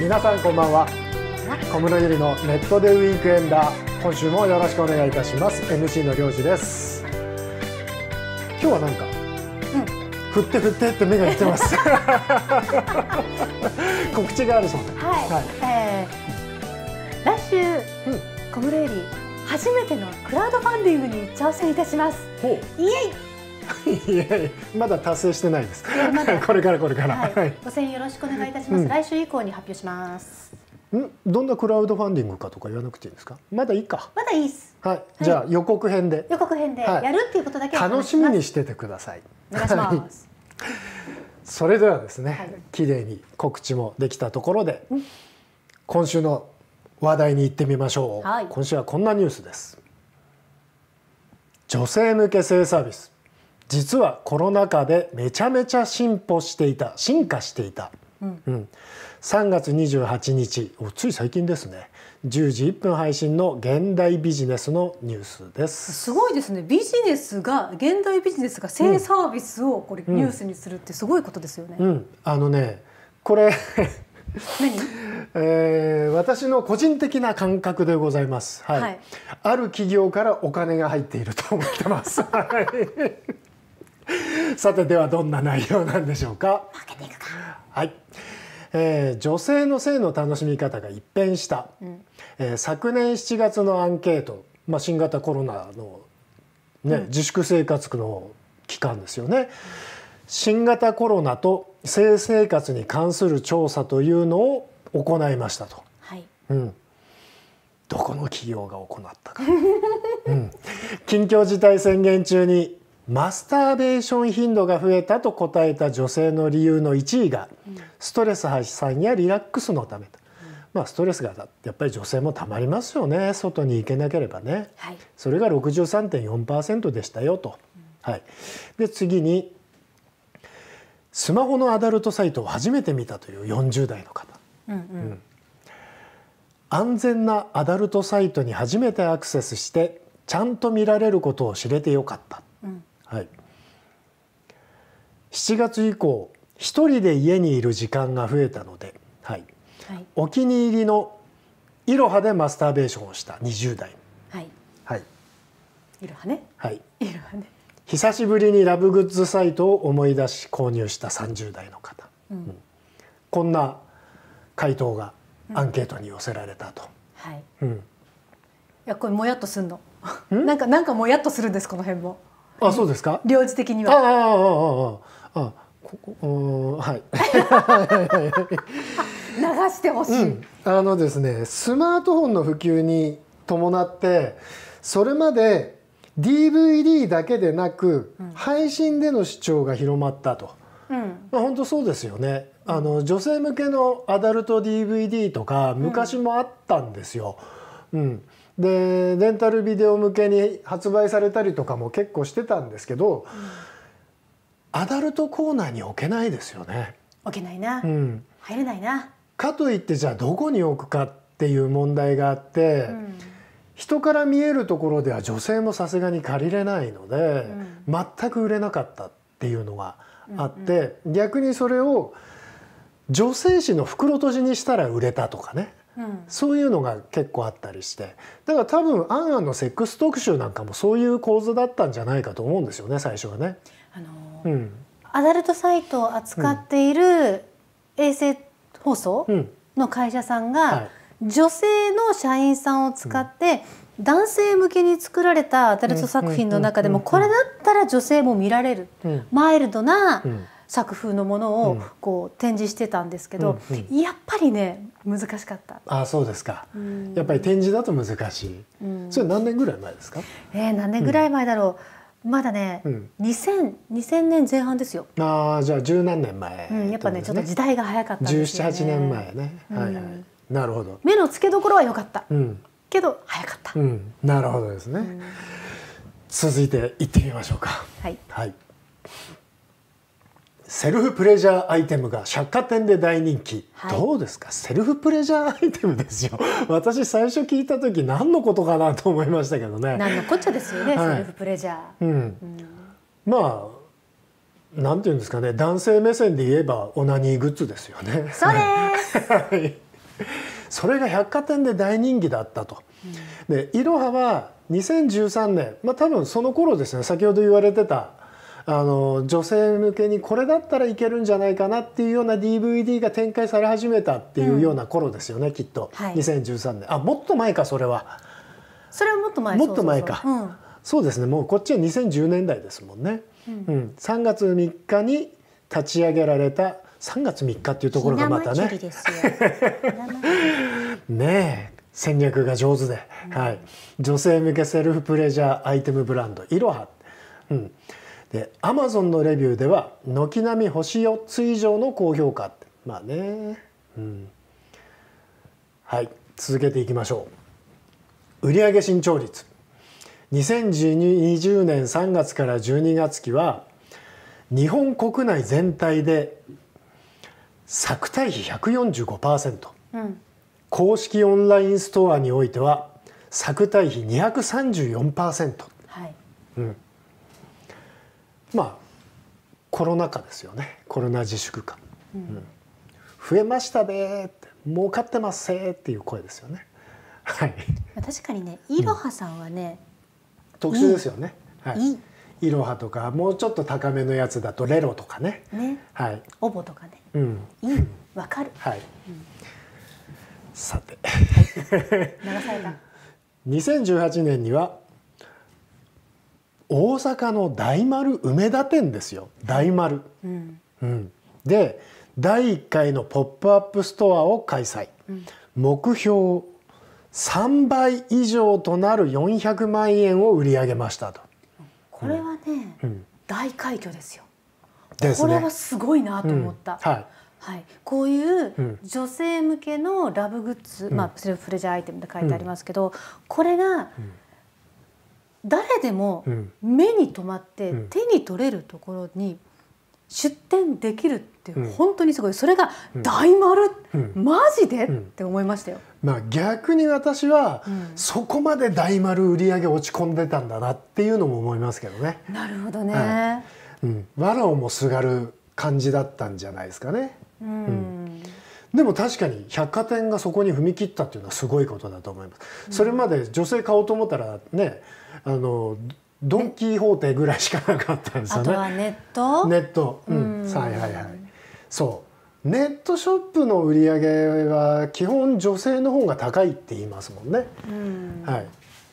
皆さんこんばんは小室由里のネットでウィークエンダー今週もよろしくお願いいたします MC の領事です今日はなんか、うん、振って振ってって目がいってます 告知があるそうではい、はい、えー、来週、うん、小室由里初めてのクラウドファンディングに挑戦いたしますほイエイいやいやまだ達成してないです。ま、これからこれから。はいはい、ご声援よろしくお願いいたします、うん、来週以降に発表します。んどんなクラウドファンディングかとか言わなくていいんですか。まだいいか。まだいいっす。はい。じゃあ予告編で。予告編でやるっていうことだけ楽しみにしててください。お願いします。それではですね、はい、綺麗に告知もできたところで、今週の話題に行ってみましょう、はい、今週はこんなニュースです女性向け性サービス実はコロナ禍でめちゃめちゃ進歩していた進化していた、うんうん、3月28日つい最近ですね10時1分配信の現代ビジネスのニュースですすごいですねビジネスが現代ビジネスが性サービスをこれ、ニュースにするってすごいことですよね、うんうん、あのねこれ何、えー、私の個人的な感覚でございます、はい、はい、ある企業からお金が入っていると思ってます。はい さてではどんな内容なんでしょうか。マけていくか。はい。えー、女性の性の楽しみ方が一変した、うん、えー、昨年7月のアンケート、まあ、新型コロナのね、うん、自粛生活の期間ですよね新型コロナと性生活に関する調査というのを行いましたと、はいうん、どこの企業が行ったか、うん、緊急事態宣言中にマスターベーション頻度が増えたと答えた女性の理由の1位がストレス発散やリラックスのためと、まあ、ストレスがやっぱり女性もたまりますよね外に行けなければね、はい、それが63.4%でしたよと、はい、で次にスマホのアダルトサイトを初めて見たという40代の方。うん、うんうん安全なアダルトサイトに初めてアクセスしてちゃんと見られることを知れてよかったはい、7月以降一人で家にいる時間が増えたので、はい、はい、お気に入りのイロハでマスターベーションをした20代はい、はい、イロハねはいイロハね久しぶりにラブグッズサイトを思い出し購入した30代の方、うん、うん、こんな回答がアンケートに寄せられたと、うん、はい、うん、いやこれもやっとすんのなんかなんかもやっとするんですこの辺もあそうですか領事的にはあああああここはい流してほしい、うん、あのですねスマートフォンの普及に伴ってそれまで DVD だけでなく、うん、配信での視聴が広まったと、うんまあ、本当そうですよねあの女性向けのアダルト DVD とか昔もあったんですよ、うん、うん、でレンタルビデオ向けに発売されたりとかも結構してたんですけど、うん、アダルトコーナーに置けないですよね置けないな、うん、入れないなかといってじゃあどこに置くかっていう問題があって、うん、人から見えるところでは女性もさすがに借りれないので、うん、全く売れなかったっていうのがあって、うんうん、逆にそれを女性誌の袋閉じにしたら売れたとかね、うん、そういうのが結構あったりしてだから多分「アンアン」のセックス特集なんかもそういう構図だったんじゃないかと思うんですよね最初はね。あのー、うん、アダルトサイトを扱っている衛星放送の会社さんが、うんはい、女性の社員さんを使って、男性向けに作られたアダルト作品の中でもこれだったら女性も見られる、マイルドな、うん作風のものをこう展示してたんですけど、うんうん、やっぱりね難しかった。あそうですか、うん、やっぱり展示だと難しい。それ何年ぐらい前ですか？えー、何年ぐらい前だろう。まだね、うん、2000, 2000年前半ですよ。ああじゃあ十何年前、うん、やっぱねちょっと時代が早かったんですね。17年前ね。はいはい。なるほど。目の付けどころは良かった。うん、けど早かった、うん。なるほどですね。続いて行ってみましょうか。はい。はい。セルフプレジャーアイテムが百貨店で大人気、はい、どうですかセルフプレジャーアイテムですよ 私最初聞いた時何のことかなと思いましたけどね何のこっちゃですよね、はい、セルフプレジャー、うん、うん、まあなんていうんですかね男性目線で言えばオナニーグッズですよねそ それが百貨店で大人気だったと、うん、でいろはは2013年まあ多分その頃ですね先ほど言われてたあの女性向けにこれだったらいけるんじゃないかなっていうような DVD が展開され始めたっていうような頃ですよね、うん、きっと、はい、2013年あもっと前かそれはそれはもっと前もっと前か、そうですねもうこっちは2010年代ですもんね、うん、うん、3月3日に立ち上げられた3月3日っていうところがまたね ねえ戦略が上手で、はい、女性向けセルフプレジャーアイテムブランドいろは、うん、でアマゾンのレビューでは軒並み星4つ以上の高評価ってまあね、うん、はい続けていきましょう売上伸長率2020年3月から12月期は日本国内全体で作対比145%、うん、公式オンラインストアにおいては作対比234%、はいうん、まあコロナ禍ですよねコロナ自粛化、うん、増えましたべって儲かってますっていう声ですよね。はい、確かにねいろはさんはね、うん、特殊ですよね。はい、いろはとかもうちょっと高めのやつだとレロとかね。ねはい。オボとかね。うん。いいわかる。はい。うん、さて。流された。2018年には大阪の大丸梅田店ですよ大丸、うん、うん、で第1回のポップアップストアを開催、うん、目標3倍以上となる400万円を売り上げましたとこれはね、うん、大快挙ですよです、ね、これはすごいなと思った、はいはい、こういう女性向けのラブグッズ、うん、まあ、セルフレジャーアイテムって書いてありますけど、うん、これが誰でも目に留まって手に取れるところに出店できるって本当にすごいそれが大丸、マジで、って思いましたよ、まあ、逆に私は、そこまで大丸売り上げ落ち込んでたんだなっていうのも思いますけどね。なるほどね、はい、うん、わらをもすがる感じだったんじゃないですかね。うんでも確かに百貨店がそこに踏み切ったっていうのはすごいことだと思います。それまで女性買おうと思ったらねあのドン・キホーテぐらいしかなかったんですよね。ネットネット、うん、うん、はいはいはい。そうネットショップの売り上げは基本女性の方が高いって言いますもんね。うん、はい。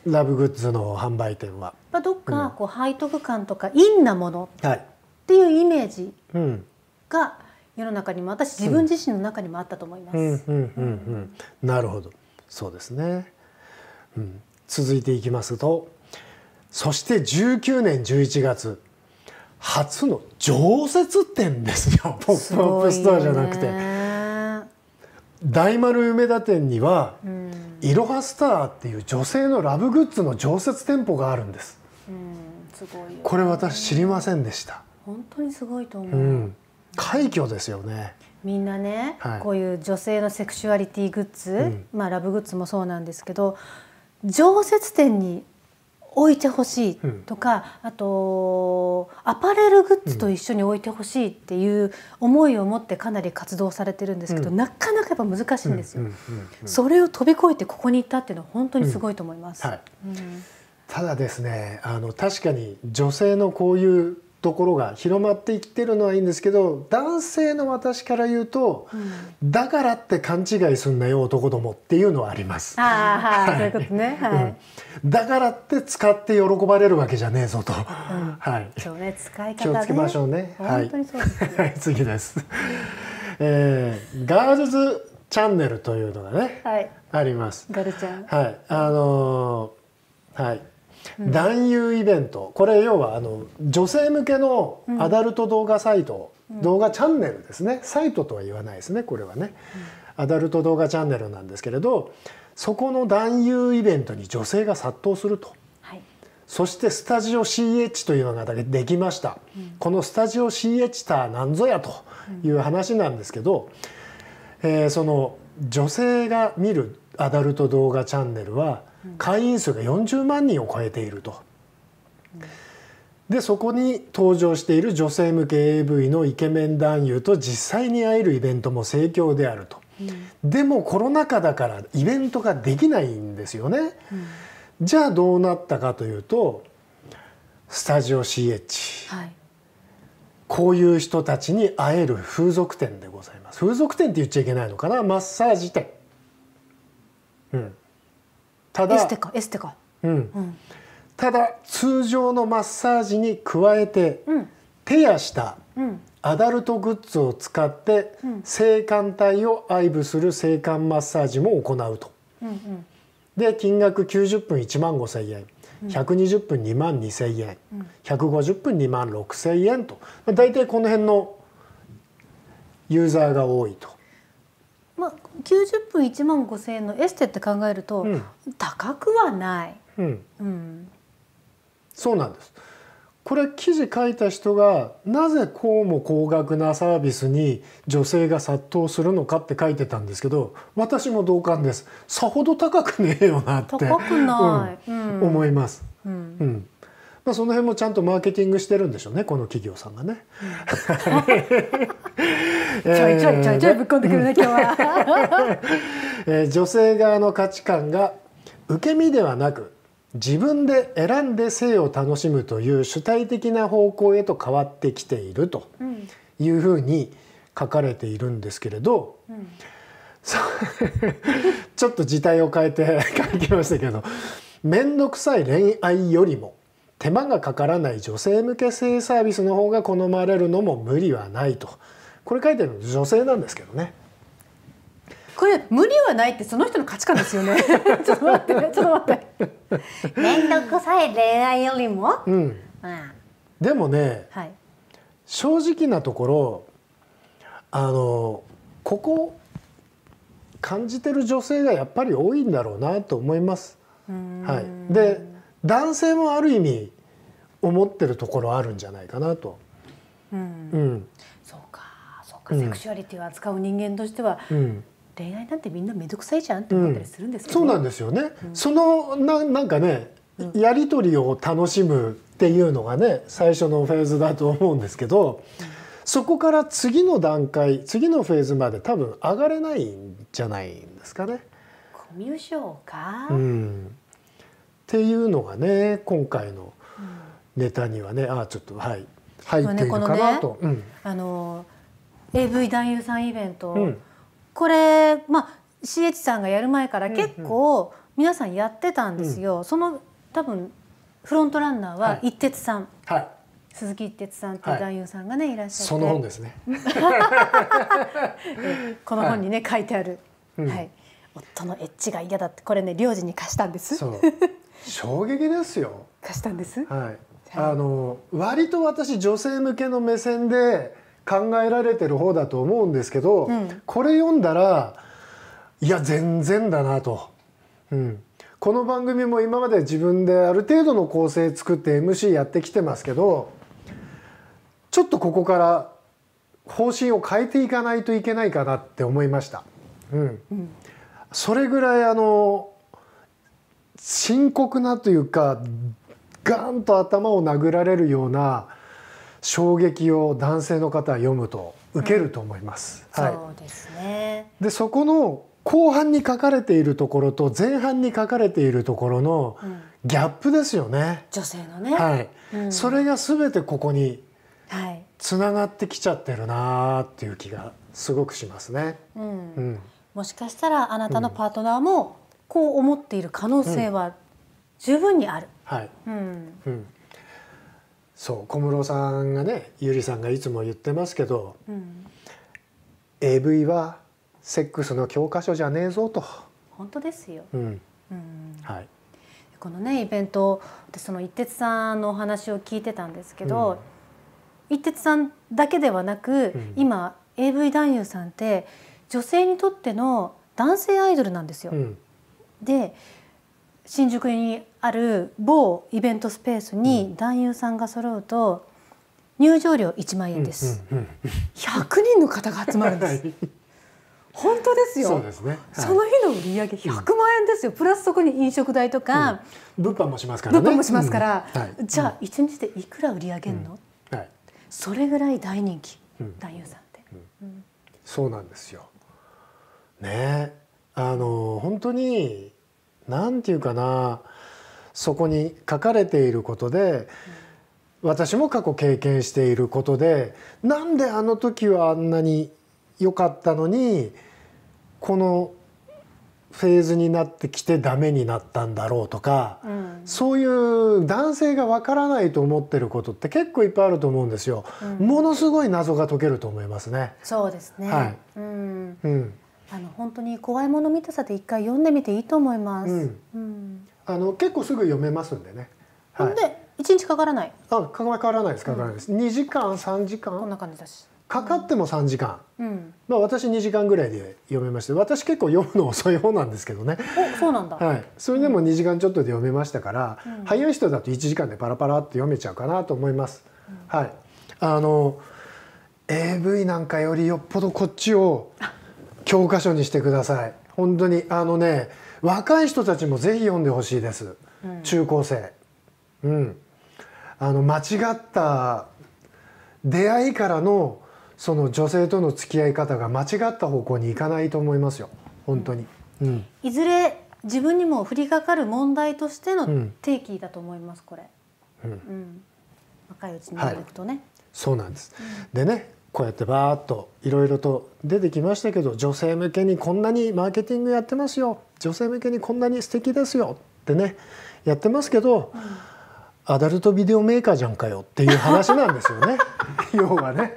ラブグッズの販売店は。まあ、どっかこう背徳感とかインなものっていうイメージが世の中にも私自分自身の中にもあったと思います。なるほどそうですね、うん、続いていきますとそして19年11月初の常設店ですよポップアップストアじゃなくて。大丸梅田店には、いろはスターっていう女性のラブグッズの常設店舗があるんです。うん、すごい、ね、これ私知りませんでした。本当にすごいと思う。うん快挙ですよねみんなね、はい、こういう女性のセクシュアリティグッズ、うん、まあ、ラブグッズもそうなんですけど常設店に置いてほしいとか、うん、あとアパレルグッズと一緒に置いてほしいっていう思いを持ってかなり活動されてるんですけど、うん、なかなかやっぱ難しいんですよ、それを飛び越えてここに行ったっていうのは本当にすごいと思います。ただですねあの確かに女性のこういうところが広まっていってるのはいいんですけど男性の私から言うと、うん、だからって勘違いすんなよ男どもっていうのはあります。あはい、はい、そういうことね、はいうん、だからって使って喜ばれるわけじゃねえぞと、うん、はい、そうね使い方、ね、気をつけましょうね。本当にそうです、ね、はい、次です、えー。ガールズチャンネルというのがね、はい、あります。ガルちゃん。はい、あのー、はい。男優イベントこれ要はあの女性向けのアダルト動画サイト、動画チャンネルですねサイトとは言わないですねこれはね、アダルト動画チャンネルなんですけれどそこの男優イベントに女性が殺到すると。そしてスタジオ CH というのができました、うん、このスタジオ CH たは何ぞやという話なんですけど、うん、えー、その女性が見るアダルト動画チャンネルは会員数が40万人を超えていると。でそこに登場している女性向け AV のイケメン男優と実際に会えるイベントも盛況であると、うん、でもコロナ禍だからイベントができないんですよね、うん、じゃあどうなったかというとスタジオ CH、はい、こういう人たちに会える風俗店でございます風俗店って言っちゃいけないのかなマッサージ店うんただエステかエステか、うん、うん、ただ通常のマッサージに加えて、うん、手や下、アダルトグッズを使って、性感帯を愛撫する性感マッサージも行うと、うんうん、で金額90分1万5,000円、120分2万2,000円、うん、150分2万6,000円と大体この辺のユーザーが多いと。90分1万5,000円のエステって考えると、うん、高くはない、うんうん、そうなんですこれ記事書いた人がなぜこうも高額なサービスに女性が殺到するのかって書いてたんですけど私も同感ですさほど高くねえよなって、うん、思います。うんまあ、その辺もちゃんとマーケティングしてるんでしょうねこの企業さんがね。ちょいちょいちょいちょいぶっこんでくるね、今日は、え女性側の価値観が受け身ではなく自分で選んで性を楽しむという主体的な方向へと変わってきているというふうに書かれているんですけれど、うん、ちょっと時代を変えて書きましたけど面倒くさい恋愛よりも手間がかからない女性向け性サービスの方が好まれるのも無理はないとこれ書いてるの女性なんですけどね。これ無理はないってその人の価値観ですよね ちょっと待ってちょっと待って面倒くさい恋愛よりも、うん、うん、でもね、はい、正直なところあのここ感じてる女性がやっぱり多いんだろうなと思います。はい、で男性もある意味思ってるところあるんじゃないかなと。うん、うん、そうかそうか、うん、セクシュアリティを扱う人間としては、うん、恋愛なんてみんな面倒くさいじゃんって思ったりするんですけど、ね、そうなんですよね、そのななんかねやりとりを楽しむっていうのがね最初のフェーズだと思うんですけど、そこから次の段階次のフェーズまで多分上がれないんじゃないんですかね。コミュ障か、うんっていうのがね今回のネタにはねああちょっとはい入っているかなと。ねのねうん、あの AV 男優さんイベント、うん、これまあ CH さんがやる前から結構皆さんやってたんですよ。うんうん、その多分フロントランナーは一徹さん、はい、鈴木一徹さんっていう男優さんがね、はい、いらっしゃってその本ですね この本にね、はい、書いてある、うん、はい夫のエッチが嫌だってこれね領事に貸したんですそう 衝撃ですよ貸したんです、はい、あの割と私女性向けの目線で考えられてる方だと思うんですけど、うん、これ読んだらいや全然だなと、うん、この番組も今まで自分である程度の構成作って MC やってきてますけどちょっとここから方針を変えていかないといけないかなって思いました。うん、うん、それぐらいあの深刻なというかガンと頭を殴られるような衝撃を男性の方は読むと受けると思います。うん、はい、そうですねでそこの後半に書かれているところと前半に書かれているところのギャップですよね。うん、女性のね、はいうん、それが全てここにつながってきちゃってるなーっていう気がすごくしますね。うん、うん、もしかしたらあなたのパートナーもこう思っている可能性は十分にある。はい、うんうん、そう小室さんがねゆりさんがいつも言ってますけど、うん、AV はセックスの教科書じゃねえぞと。本当ですよ、うんはい、このねイベントでその一徹さんのお話を聞いてたんですけど、一徹さんだけではなく、今 AV 男優さんって女性にとっての男性アイドルなんですよ。うんで新宿にある某イベントスペースに男優さんが揃うと入場料1万円です、うんうん、人の方が集まるんです本当ですよそうですね、はい、その日の売り上げ100万円ですよ、プラスそこに飲食代とか、うん、物販もしますから、ね、物販もしますから、はい、じゃあ1日でいくら売り上げるの、はい、それぐらい大人気、男優さんって、そうなんですよねあの本当に何て言うかなそこに書かれていることで、私も過去経験していることでなんであの時はあんなに良かったのにこのフェーズになってきてダメになったんだろうとか、うん、そういう男性がわからないと思ってることって結構いっぱいあると思うんですよ、うん、ものすごい謎が解けると思いますねそうですね、はい、うん、うんあの本当に怖いもの見たさで一回読んでみていいと思います。うん、あの結構すぐ読めますんでね。はい、で一日かからない。あ、かからないです。かからないです。二、時間三時間。こんな感じだし。かかっても三時間、うん、まあ私二時間ぐらいで読めました。私結構読むの遅い方なんですけどねおそうなんだ、はい、それでも二時間ちょっとで読めましたから、うん、早い人だと一時間でパラパラって読めちゃうかなと思います、うん、はいあの AV なんかよりよっぽどこっちを教科書にしてください本当にあのね若い人たちもぜひ読んでほしいです、うん、中高生うんあの間違った出会いからのその女性との付き合い方が間違った方向にいかないと思いますよ本当に、うん、いずれ自分にも降りかかる問題としての定義だと思います、これ、うん、うん、若いうちにやっくとね、はい、そうなんです、でねこうやってバーッといろいろと出てきましたけど女性向けにこんなにマーケティングやってますよ女性向けにこんなに素敵ですよってねやってますけど、うん、アダルトビデオメーカーじゃんかよっていう話なんですよね 要はね。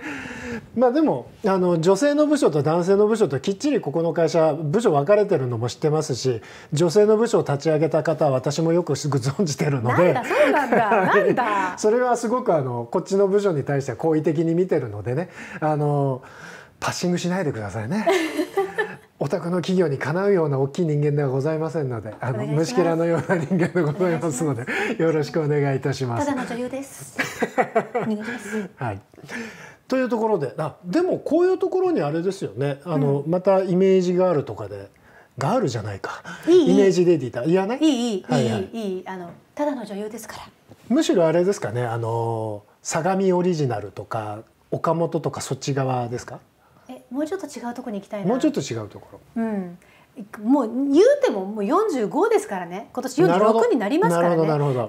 まあでもあの女性の部署と男性の部署ときっちりここの会社部署分かれてるのも知ってますし女性の部署を立ち上げた方は私もよくすぐ存じてるのでそ それはすごくあのこっちの部署に対して好意的に見てるのでねあのパッシングしないでくださいね。お 宅の企業にかなうような大きい人間ではございませんので、あの虫けらのような人間でございますので、よろしくお願いいたします。ただの女優です。お願いします。はい。というところであでもこういうところにあれですよねあの、うん、またイメージガールとかでガールじゃないかイメージレディーだいやねいいいい、はいはい、いいあのただの女優ですからむしろあれですかねあの相模オリジナルとか岡本とかそっち側ですかえもうちょっと違うとこに行きたいもうちょっと違うところうんもう言うてももう45ですからね今年46になりますからねもうちょ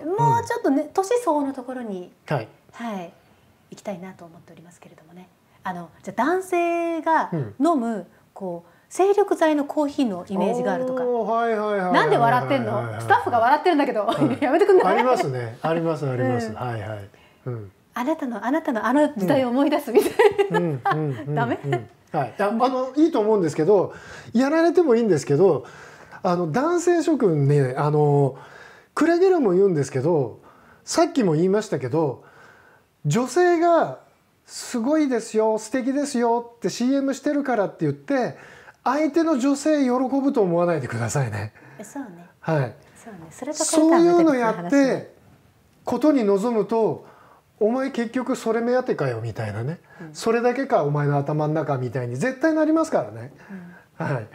っとね、うん、年相応のところにはい、はい、行きたいなと思っておりますけれどもねあのじゃ男性が飲む、うん、こう精力剤のコーヒーのイメージがあるとか、はいはいはい、なんで笑ってんの、スタッフが笑ってるんだけど、はい、やめてくんないありますねありますあります、うん、はいはい、うん、あなたのあなたのあの時代を思い出すみたいな、うん、ダメ、はい、あのいいと思うんですけどやられてもいいんですけどあの男性諸君ねあのクレゲルも言うんですけどさっきも言いましたけど女性がすごいですよ素敵ですよって CM してるからって言って相手の女性喜ぶと思わないでくださいね。そうね。はい。そうね。それとそういうのやってことに望むと。お前結局それ目当てかよみたいなね、うん、それだけかお前の頭の中みたいに絶対なりますからね、うん、はい。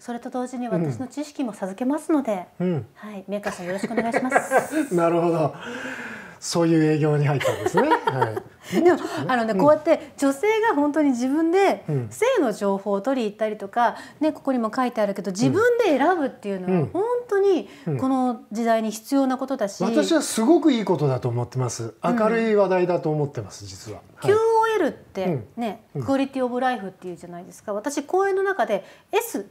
それと同時に私の知識も授けますので、うん、はい、メーカーさんよろしくお願いします。なるほど。そういう営業に入ったんですね。はい、でもあのね、うん、こうやって女性が本当に自分で性の情報を取り入ったりとか、ね、ここにも書いてあるけど自分で選ぶっていうのは本当にこの時代に必要なことだし、うんうん、私はすごくいいことだと思ってます明るい話題だと思ってます実は。はい QOL ってね、クオリティオブライフっていうじゃないですか私講演の中で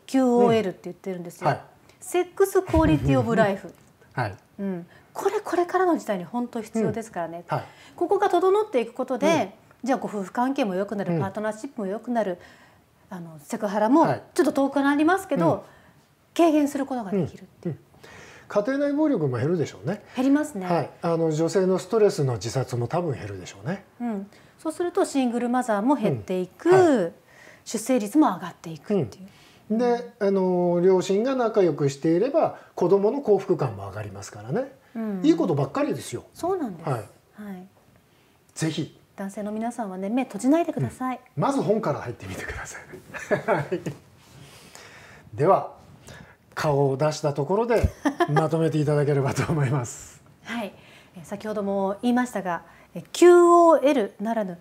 SQOL って言ってるんですよ、はい、セックスクオリティオブライフ、はいうん、これこれからの時代に本当必要ですからね、うんはい、ここが整っていくことで、うん、じゃあご夫婦関係も良くなる、パートナーシップも良くなるあのセクハラもちょっと遠くなりますけど、はい、軽減することができるって。家庭内暴力も減るでしょうね。減りますね。はい、あの女性のストレスの自殺も多分減るでしょうね。うん、そうするとシングルマザーも減っていく、うんはい、出生率も上がっていくっていう。うん、で、あの両親が仲良くしていれば子供の幸福感も上がりますからね。いいことばっかりですよ。そうなんです。はい。ぜひ。男性の皆さんはね目閉じないでください、うん、まず本から入ってみてください、ね、では顔を出したところで まとめていただければと思いますはい先ほども言いましたが QOL ならぬ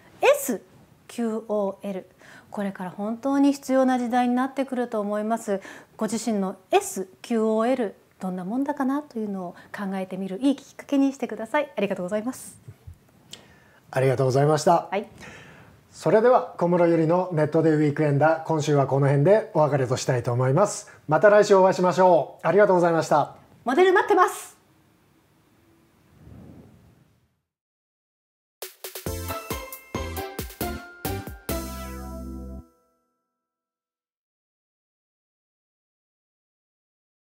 SQOL これから本当に必要な時代になってくると思いますご自身の SQOL どんなもんだかなというのを考えてみるいいきっかけにしてくださいありがとうございますありがとうございました、はい、それでは小室ゆりのネットでウィークエンダー今週はこの辺でお別れとしたいと思いますまた来週お会いしましょうありがとうございましたモデル待ってます